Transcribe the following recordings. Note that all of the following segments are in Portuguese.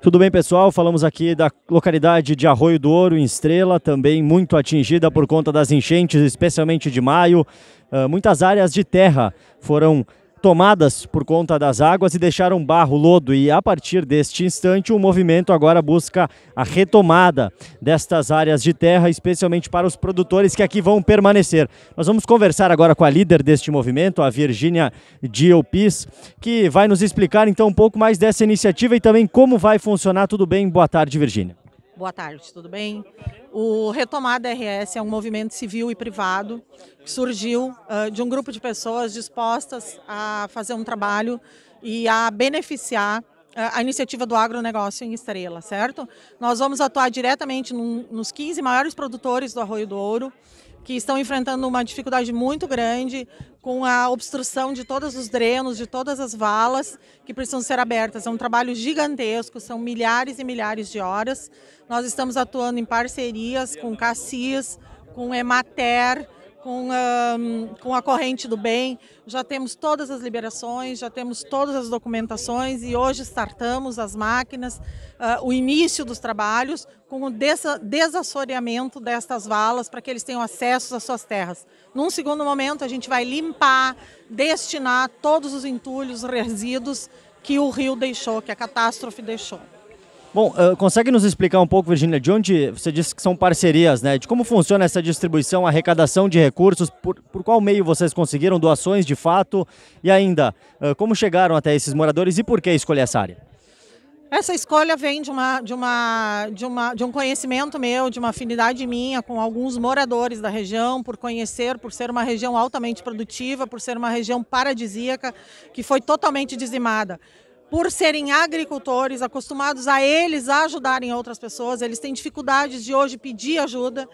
Tudo bem, pessoal? Falamos aqui da localidade de Arroio do Ouro, em Estrela, também muito atingida por conta das enchentes, especialmente de maio. Uh, muitas áreas de terra foram tomadas por conta das águas e deixaram barro, lodo. E a partir deste instante, o movimento agora busca a retomada destas áreas de terra, especialmente para os produtores que aqui vão permanecer. Nós vamos conversar agora com a líder deste movimento, a Virgínia Diopis, que vai nos explicar então um pouco mais dessa iniciativa e também como vai funcionar. Tudo bem? Boa tarde, Virgínia. Boa tarde, tudo bem? O Retomada RS é um movimento civil e privado que surgiu uh, de um grupo de pessoas dispostas a fazer um trabalho e a beneficiar a iniciativa do agronegócio em Estrela, certo? Nós vamos atuar diretamente num, nos 15 maiores produtores do Arroio do Ouro que estão enfrentando uma dificuldade muito grande com a obstrução de todos os drenos, de todas as valas que precisam ser abertas. É um trabalho gigantesco, são milhares e milhares de horas. Nós estamos atuando em parcerias com Cacis, com Emater, com a, com a corrente do bem. Já temos todas as liberações, já temos todas as documentações e hoje startamos as máquinas, uh, o início dos trabalhos com o desassoreamento destas valas para que eles tenham acesso às suas terras. Num segundo momento, a gente vai limpar, destinar todos os entulhos, resíduos que o rio deixou, que a catástrofe deixou. Bom, uh, consegue nos explicar um pouco, Virginia, de onde você disse que são parcerias, né? De como funciona essa distribuição, arrecadação de recursos, por, por qual meio vocês conseguiram doações de fato e ainda, uh, como chegaram até esses moradores e por que escolher essa área? Essa escolha vem de uma, de, uma, de, uma, de um conhecimento meu, de uma afinidade minha com alguns moradores da região, por conhecer, por ser uma região altamente produtiva, por ser uma região paradisíaca que foi totalmente dizimada por serem agricultores, acostumados a eles ajudarem outras pessoas, eles têm dificuldades de hoje pedir ajuda,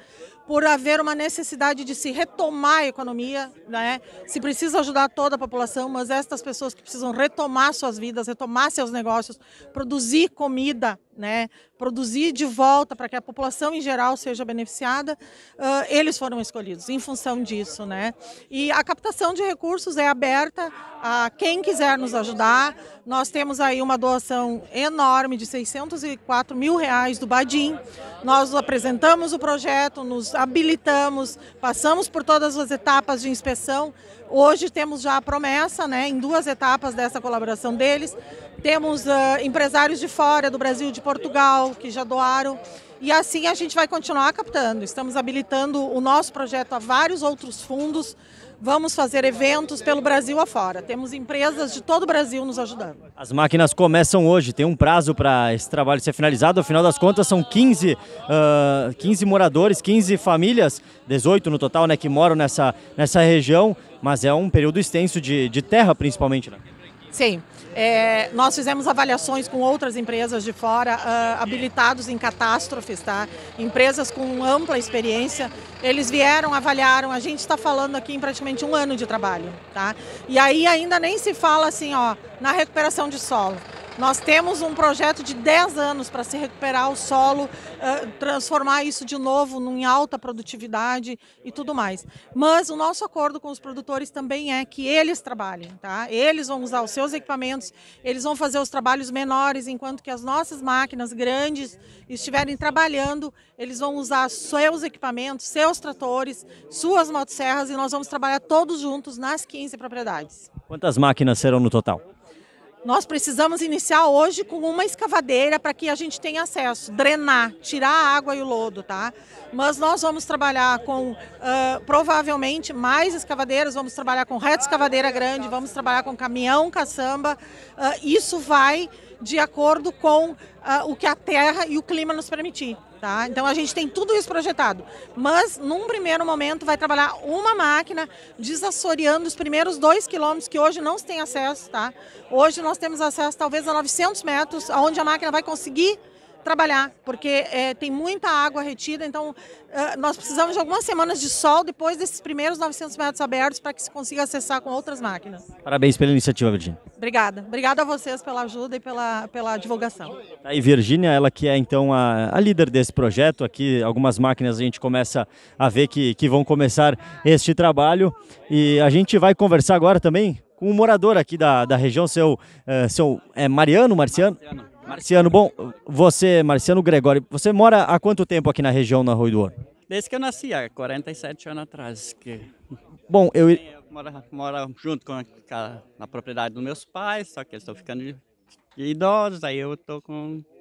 por haver uma necessidade de se retomar a economia, né? Se precisa ajudar toda a população, mas estas pessoas que precisam retomar suas vidas, retomar seus negócios, produzir comida, né? Produzir de volta para que a população em geral seja beneficiada, uh, eles foram escolhidos em função disso, né? E a captação de recursos é aberta a quem quiser nos ajudar. Nós temos aí uma doação enorme de 604 mil reais do Badim. Nós apresentamos o projeto, nos habilitamos, passamos por todas as etapas de inspeção. Hoje temos já a promessa, né, em duas etapas dessa colaboração deles. Temos uh, empresários de fora, do Brasil, de Portugal, que já doaram. E assim a gente vai continuar captando. Estamos habilitando o nosso projeto a vários outros fundos. Vamos fazer eventos pelo Brasil afora. Temos empresas de todo o Brasil nos ajudando. As máquinas começam hoje, tem um prazo para esse trabalho ser finalizado. Afinal das contas, são 15, uh, 15 moradores, 15 famílias, 18 no total, né, que moram nessa, nessa região. Mas é um período extenso de, de terra, principalmente. Né? Sim. É, nós fizemos avaliações com outras empresas de fora, uh, habilitados em catástrofes, tá? Empresas com ampla experiência. Eles vieram, avaliaram. A gente está falando aqui em praticamente um ano de trabalho, tá? E aí ainda nem se fala assim, ó, na recuperação de solo. Nós temos um projeto de 10 anos para se recuperar o solo, eh, transformar isso de novo em alta produtividade e tudo mais. Mas o nosso acordo com os produtores também é que eles trabalhem, tá? Eles vão usar os seus equipamentos, eles vão fazer os trabalhos menores, enquanto que as nossas máquinas grandes estiverem trabalhando, eles vão usar seus equipamentos, seus tratores, suas motosserras e nós vamos trabalhar todos juntos nas 15 propriedades. Quantas máquinas serão no total? Nós precisamos iniciar hoje com uma escavadeira para que a gente tenha acesso, drenar, tirar a água e o lodo, tá? Mas nós vamos trabalhar com uh, provavelmente mais escavadeiras, vamos trabalhar com reta escavadeira grande, vamos trabalhar com caminhão, caçamba. Uh, isso vai de acordo com uh, o que a terra e o clima nos permitir. Tá? Então a gente tem tudo isso projetado. Mas num primeiro momento vai trabalhar uma máquina desassoreando os primeiros dois quilômetros que hoje não se tem acesso. Tá? Hoje nós temos acesso talvez a 900 metros, onde a máquina vai conseguir trabalhar, porque é, tem muita água retida, então é, nós precisamos de algumas semanas de sol depois desses primeiros 900 metros abertos para que se consiga acessar com outras máquinas. Parabéns pela iniciativa, Virginia. Obrigada. Obrigada a vocês pela ajuda e pela, pela divulgação. e tá Virginia, ela que é então a, a, líder desse projeto, aqui algumas máquinas a gente começa a ver que, que vão começar este trabalho e a gente vai conversar agora também com um morador aqui da, da região, seu, é, seu é Mariano, Marciano? Marciano. Marciano, bom, você, Marciano Gregório, você mora há quanto tempo aqui na região, na Rui do Ouro? Desde que eu nasci, há 47 anos atrás. Que... Bom, eu... eu moro, moro junto com a, na propriedade dos meus pais, só que eles estão ficando de, de idosos, aí eu estou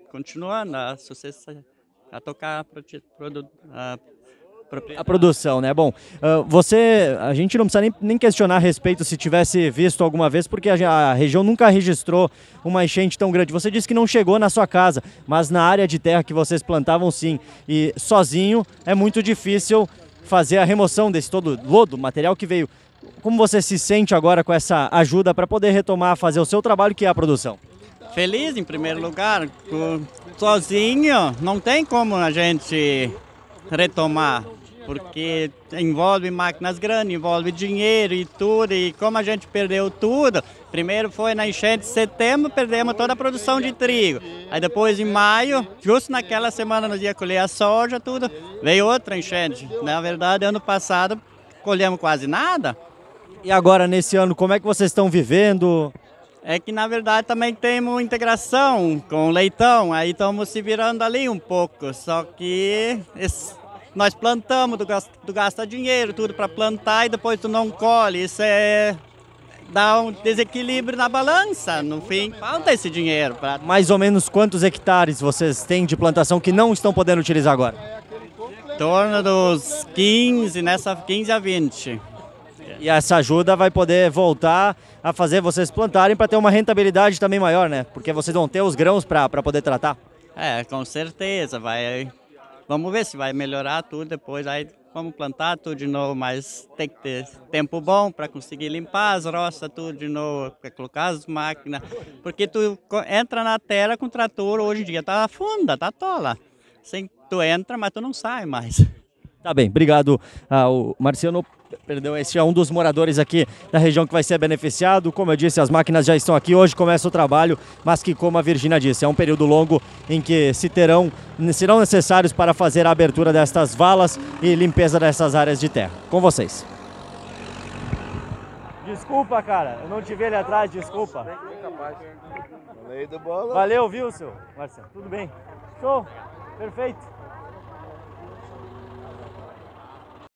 continuando a sucessa a tocar a, a a produção, né? Bom, ah, você, a gente não precisa nem, nem questionar a respeito se tivesse visto alguma vez, porque a, a, região nunca registrou uma enchente tão grande. Você disse que não chegou na sua casa, mas na área de terra que vocês plantavam, sim. E sozinho é muito difícil fazer a remoção desse todo lodo, material que veio. Como você se sente agora com essa ajuda para poder retomar, fazer o seu trabalho, que é a produção? Feliz, em primeiro lugar. Sozinho, não tem como a gente retomar, porque envolve máquinas grandes, envolve dinheiro e tudo, e como a gente perdeu tudo, primeiro foi na enchente de setembro, perdemos toda a produção de trigo. Aí depois em maio, justo naquela semana no dia colher a soja, tudo, veio outra enchente. Na verdade, ano passado colhemos quase nada. E agora nesse ano, como é que vocês estão vivendo? É que na verdade também temos integração com leitão, aí estamos se virando ali um pouco, só que nós plantamos, tu gasta, tu gasta dinheiro, tudo para plantar e depois tu não colhe, isso é dá um desequilíbrio na balança, no fim falta esse dinheiro. Mais ou menos quantos hectares vocês têm de plantação que não estão podendo utilizar agora? Em torno dos 15, nessa 15 a 20. E essa ajuda vai poder voltar a fazer vocês plantarem para ter uma rentabilidade também maior, né? Porque vocês vão ter os grãos para poder tratar. É, com certeza. Vai. Vamos ver se vai melhorar tudo depois. Aí vamos plantar tudo de novo, mas tem que ter tempo bom para conseguir limpar as roças tudo de novo, colocar as máquinas, porque tu entra na terra com trator hoje em dia, tá funda, tá tola. Assim, tu entra, mas tu não sai mais. Tá bem, obrigado ao ah, Marciano Perdão, esse é um dos moradores aqui da região que vai ser beneficiado. Como eu disse, as máquinas já estão aqui. Hoje começa o trabalho, mas que, como a Virgínia disse, é um período longo em que se terão, serão necessários para fazer a abertura destas valas e limpeza dessas áreas de terra. Com vocês. Desculpa, cara. Eu não te vi ali atrás, desculpa. Valeu, viu, seu Marcelo? Tudo bem? Show. Perfeito.